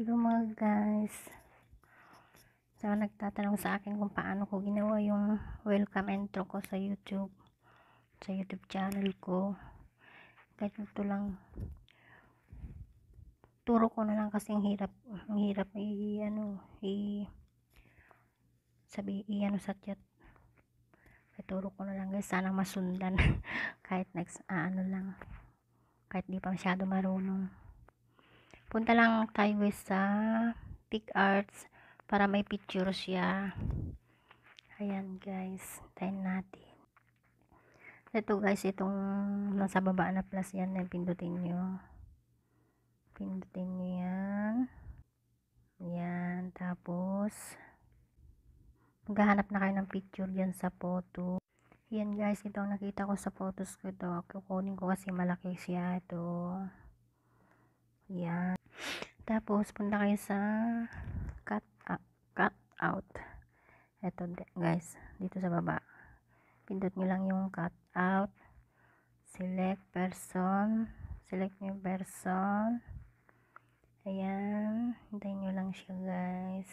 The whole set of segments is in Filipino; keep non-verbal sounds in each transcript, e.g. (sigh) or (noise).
Hello mga guys. So, nagtatanong sa akin kung paano ko ginawa yung welcome intro ko sa YouTube. Sa YouTube channel ko. Ganito lang. Turo ko na lang kasi ang hirap, ang hirap i, ano, i, sabi, i, ano sa chat. Ituro ko na lang guys. Sana masundan. (laughs) kahit next, ah, ano lang. Kahit di pa masyado marunong punta lang tayo sa Pick Arts para may picture siya ayan guys tayin natin ito guys itong nasa baba na plus yan na eh. pindutin nyo pindutin nyo yan yan tapos maghahanap na kayo ng picture dyan sa photo yan guys ito nakita ko sa photos ko ito kukunin ko kasi malaki siya ito yan tapos, punta kayo sa cut, uh, cut out. Ito, guys. Dito sa baba. Pindot nyo lang yung cut out. Select person. Select nyo person. Ayan. Hintayin nyo lang siya, guys.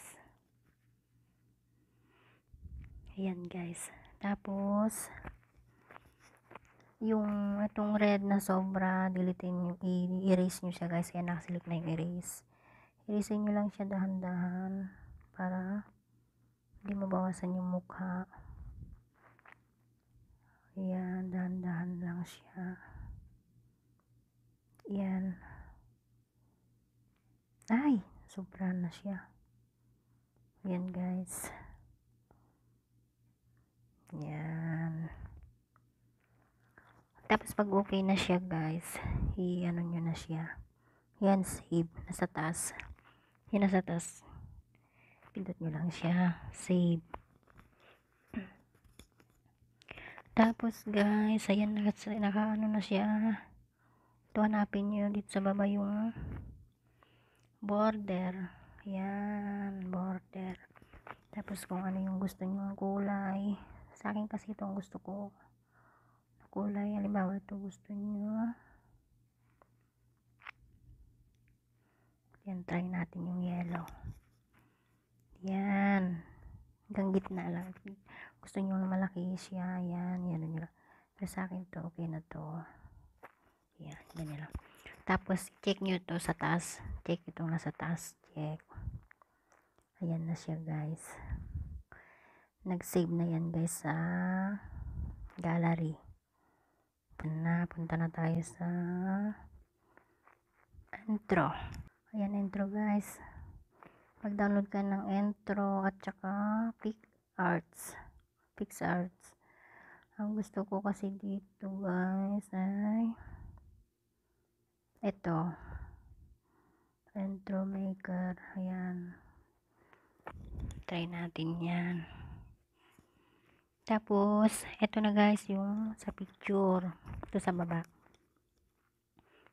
Ayan, guys. Tapos, yung itong red na sobra, dilitin nyo, i-erase nyo siya guys, kaya nakasilip na yung erase. Erase nyo lang siya dahan-dahan para hindi mabawasan yung mukha. Ayan, dahan-dahan lang siya. Ayan. Ay, sobra na siya. Ayan guys. Ayan. Tapos pag okay na siya guys, i-ano nyo na siya. Yan, save. Nasa taas. Yan, nasa taas. Pindot nyo lang siya. Save. Tapos guys, ayan, naka, naka ano na siya. Ito, hanapin nyo dito sa baba yung border. Yan, border. Tapos kung ano yung gusto nyo kulay. Sa akin kasi itong gusto ko kulay. Halimbawa, ito gusto nyo. Yan, try natin yung yellow. Yan. Hanggang gitna lang. Gusto nyo malaki siya. Yan, yan. yan. Pero sa akin to, okay na to. Yan, ganyan lang. Tapos, check nyo to sa taas. Check itong nasa taas. Check. Ayan na siya, guys. Nag-save na yan, guys, sa gallery na. Punta na tayo sa intro. Ayan, intro guys. Mag-download ka ng intro at saka PicArts. PicArts. Ang gusto ko kasi dito guys ay ito. Intro maker. Ayan. Try natin yan. Tapos, eto na guys yung sa picture. Ito sa baba.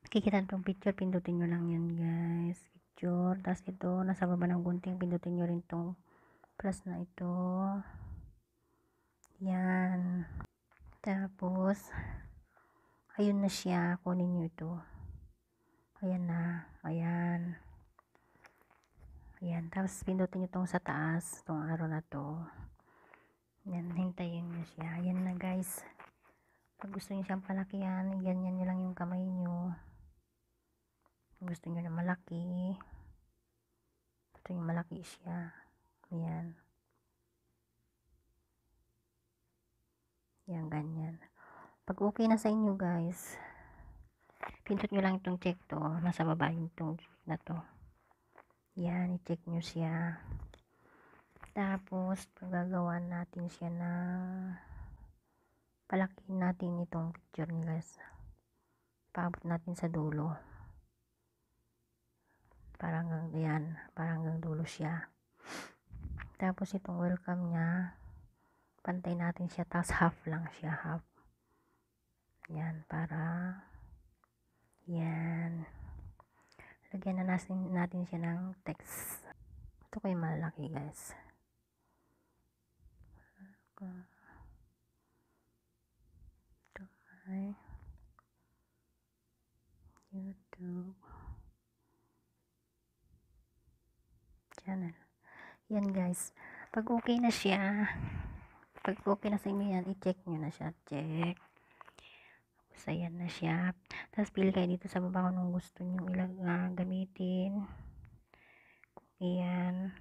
Makikita itong picture, pindutin nyo lang yun guys. Picture. Tapos ito, nasa baba ng gunting, pindutin nyo rin itong plus na ito. Yan. Tapos, ayun na siya. Kunin nyo ito. Ayan na. Ayan. Ayan. Tapos, pindutin nyo itong sa taas, itong araw na to. Yan, hintayin nyo siya. Yan na guys. Pag gusto nyo siyang palakihan, ganyan nyo lang yung kamay nyo. Kung gusto nyo na malaki, gusto nyo malaki siya. Ayan. Yan, ganyan. Pag okay na sa inyo guys, pindot nyo lang itong check to. Nasa baba yung itong check na to. Yan, i-check nyo siya. Tapos, paggagawa natin siya na palakihin natin itong picture guys. Paabot natin sa dulo. Parang hanggang yan. Parang hanggang dulo siya. Tapos, itong welcome niya, pantay natin siya. Tapos, (laughs) half lang siya. Half. Yan, para yan. Lagyan na natin, natin siya ng text. Ito kay malaki guys. 그 to my YouTube channel. Yan guys. Pag okay na siya, pag okay na sa inyo yan, i-check nyo na siya. Check. Tapos ayan na siya. Tapos pili kayo dito sa baba kung gusto nyo ilag uh, gamitin. Ayan.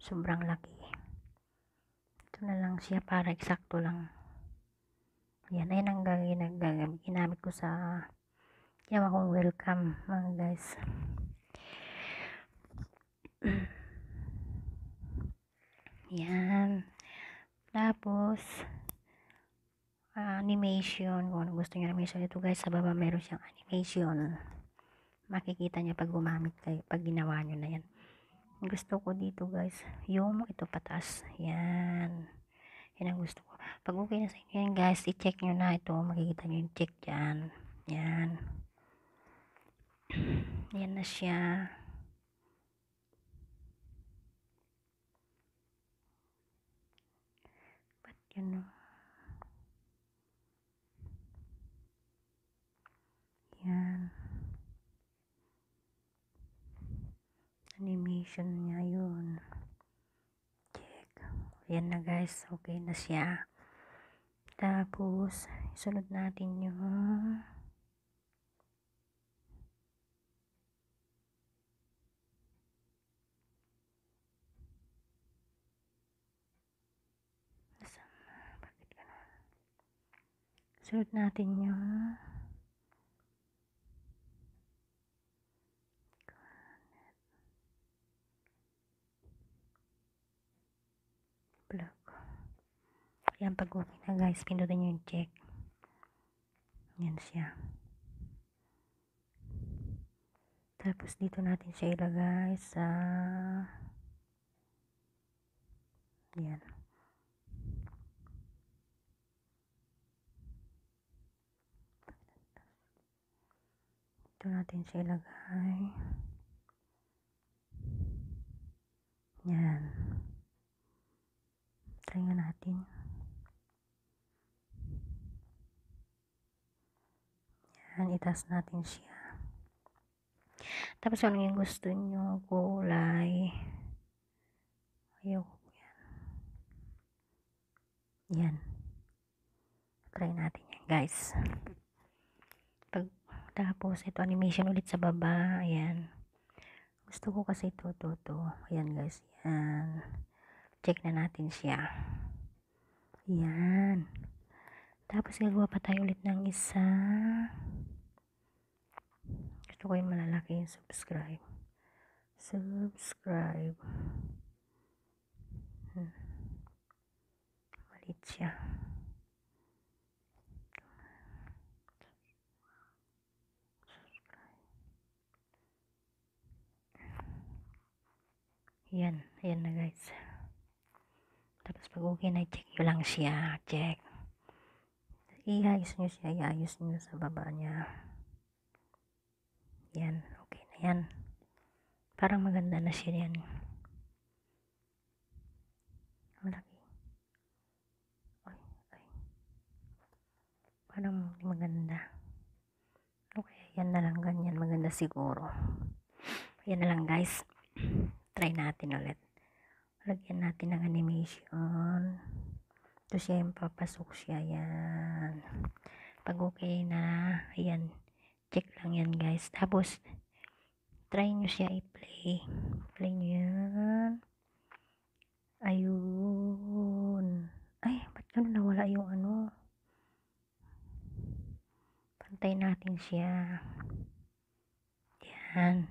Sobrang laki na lang siya para eksakto lang yan ayun ang gagawin ginamit ko sa ginawa kong welcome mga guys (clears throat) yan tapos animation kung ano gusto niyo animation ito guys sa baba meron siyang animation makikita niya pag gumamit kayo pag ginawa niyo na yan gusto ko dito guys yung ito pataas yan yan ang gusto ko pag okay na sa inyo yan guys i-check nyo na ito makikita nyo yung check dyan yan yan na siya ba't yun know? animation niya yun check yan na guys okay na siya tapos isunod natin yung Sunod natin yung vlog. Yan, pag okay na guys, pindutin nyo yung check. Yan siya. Tapos dito natin siya ilagay sa yan. Dito natin siya ilagay. Yan. Pahinga natin. Yan, itas natin siya. Tapos ano yung gusto nyo kulay. Ayoko yan. Yan. Try natin yan guys. Pag, tapos ito animation ulit sa baba. Ayan. Gusto ko kasi ito, ito, ito. Ayan guys. Ayan check na natin siya. Ayan. Tapos gagawa pa tayo ulit ng isa. Gusto ko yung malalaki yung subscribe. Subscribe. Hmm. Malit siya. Ayan. Ayan na guys. Tapos pag okay na, check nyo lang siya. Check. Iayos nyo siya. Iayos nyo sa baba niya. Yan. Okay na yan. Parang maganda na siya yan. Malaki. Ay, ay. Parang maganda. Okay, yan na lang. Ganyan maganda siguro. Yan na lang guys. Try natin ulit. Lagyan natin ng animation. Ito siya yung siya. Yan. Pag okay na, ayan. Check lang yan guys. Tapos, try nyo siya i-play. Play nyo yan. Ayun. Ay, ba't yun nawala yung ano? Pantay natin siya. Yan.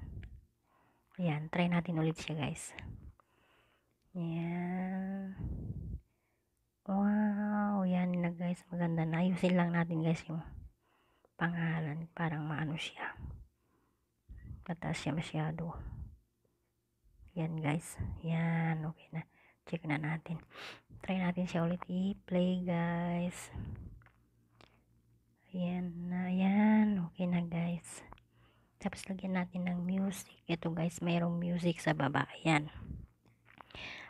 Ayan, try natin ulit siya guys. Yeah. Wow, yan na guys. Maganda na. Ayusin lang natin guys yung pangalan. Parang maano siya. Mataas siya masyado. Yan guys. Yan. Okay na. Check na natin. Try natin siya ulit i-play guys. Yan na. Yan. Okay na guys. Tapos lagyan natin ng music. Ito guys, mayroong music sa baba. Yan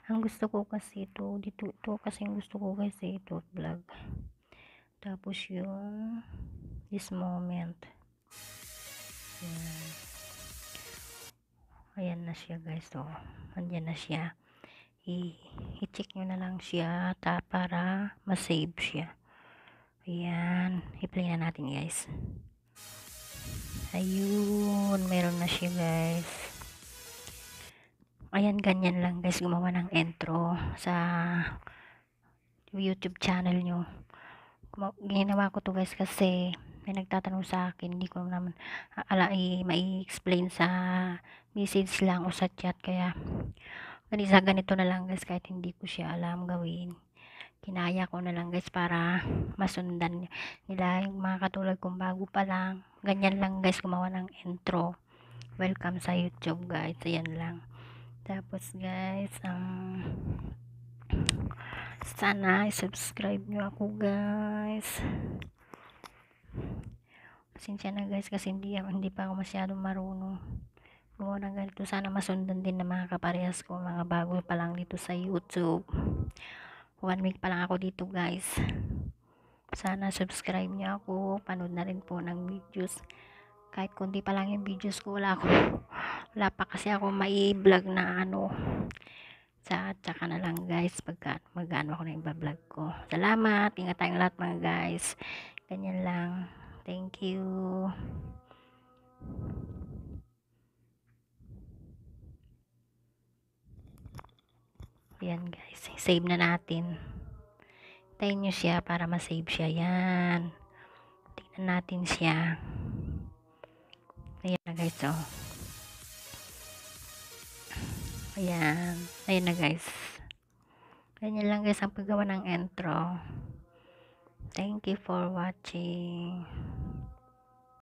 ang gusto ko kasi ito dito ito kasi ang gusto ko kasi ito eh, vlog tapos yung this moment yan ayan na siya guys so oh. andyan na siya i-check nyo na lang siya ta para masave siya ayan i-play na natin guys ayun meron na siya guys ayan ganyan lang guys gumawa ng intro sa youtube channel nyo ginawa ko to guys kasi may nagtatanong sa akin hindi ko naman ala i mai-explain sa message lang o sa chat kaya ganisa ganito na lang guys kahit hindi ko siya alam gawin kinaya ko na lang guys para masundan nila yung mga katulad kong bago pa lang ganyan lang guys gumawa ng intro welcome sa youtube guys ayan lang tapos guys, um, sana subscribe nyo ako guys. Pasensya na guys kasi hindi, hindi pa ako masyadong marunong gumawa ng ganito. Sana masundan din ng mga kaparehas ko, mga bago pa lang dito sa YouTube. One week pa lang ako dito guys. Sana subscribe nyo ako. Panood na rin po ng videos. Kahit kundi pa lang yung videos ko, wala ako wala pa kasi ako mai-vlog na ano sa tsaka na lang guys pagka magano ako na iba-vlog ko salamat, ingat tayong lahat mga guys ganyan lang thank you yan guys, save na natin hintayin nyo siya para masave siya yan tingnan natin siya ayan na guys oh Ayan. Ayan na guys. Ganyan lang guys ang paggawa ng intro. Thank you for watching.